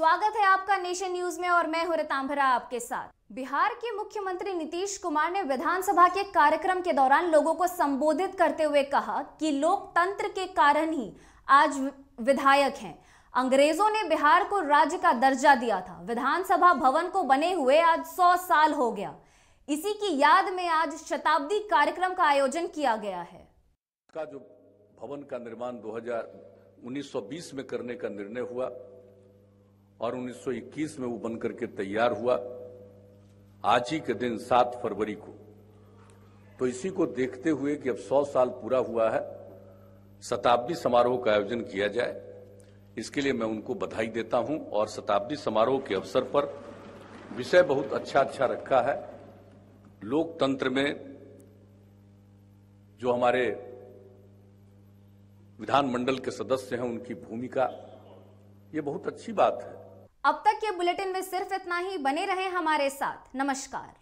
स्वागत है आपका नेशन न्यूज में और मैं हूं रितांभरा आपके साथ बिहार के मुख्यमंत्री नीतीश कुमार ने विधानसभा के कार्यक्रम के दौरान लोगों को संबोधित करते हुए कहा कि लोकतंत्र के कारण ही आज विधायक हैं अंग्रेजों ने बिहार को राज्य का दर्जा दिया था विधानसभा भवन को बने हुए आज सौ साल हो गया इसी की याद में आज शताब्दी कार्यक्रम का आयोजन किया गया है का जो भवन का निर्माण 2000 1920 में करने का निर्णय हुआ और 1921 में वो बनकर के तैयार हुआ आज ही के दिन 7 फरवरी को तो इसी को देखते हुए कि अब 100 साल पूरा हुआ है शताब्दी समारोह का आयोजन किया जाए इसके लिए मैं उनको बधाई देता हूं और शताब्दी समारोह के अवसर पर विषय बहुत अच्छा अच्छा रखा है लोकतंत्र में जो हमारे विधानमंडल के सदस्य हैं उनकी भूमिका ये बहुत अच्छी बात है अब तक के बुलेटिन में सिर्फ इतना ही बने रहें हमारे साथ नमस्कार